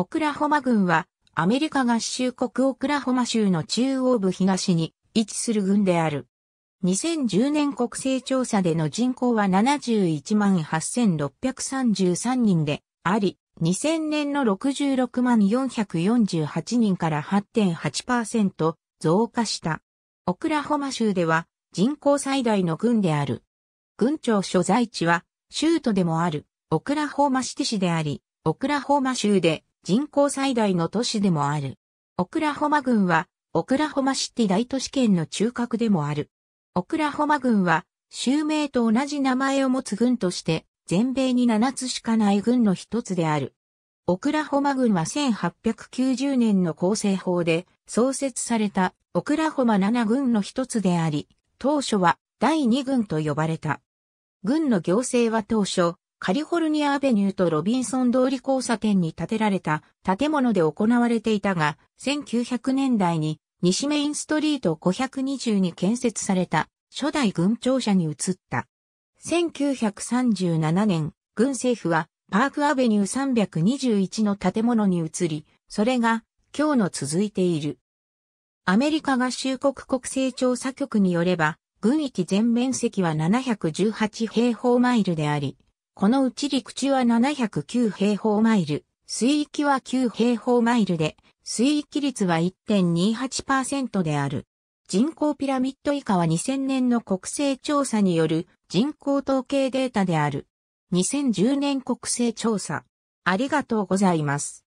オクラホマ軍は、アメリカ合衆国オクラホマ州の中央部東に位置する軍である。2010年国勢調査での人口は71万8633人であり、2000年の66万448人から8.8%増加した。オクラホマ州では人口最大の軍である。軍庁所在地は州都でもあるオクラホマシティ市であり、オクラホマ州で人口最大の都市でもある。オクラホマ郡は、オクラホマシティ大都市圏の中核でもある。オクラホマ郡は、州名と同じ名前を持つ郡として、全米に7つしかない郡の一つである。オクラホマ郡は1890年の構成法で創設されたオクラホマ7郡の一つであり、当初は第2郡と呼ばれた。郡の行政は当初、カリフォルニアアベニューとロビンソン通り交差点に建てられた建物で行われていたが、1900年代に西メインストリート520に建設された初代軍庁舎に移った。1937年、軍政府はパークアベニュー321の建物に移り、それが今日の続いている。アメリカ合衆国国勢調査局によれば、軍域全面積は718平方マイルであり、このうち陸地は709平方マイル、水域は9平方マイルで、水域率は1.28%である。人口ピラミッド以下は2000年の国勢調査による人口統計データである。2010年国勢調査。ありがとうございます。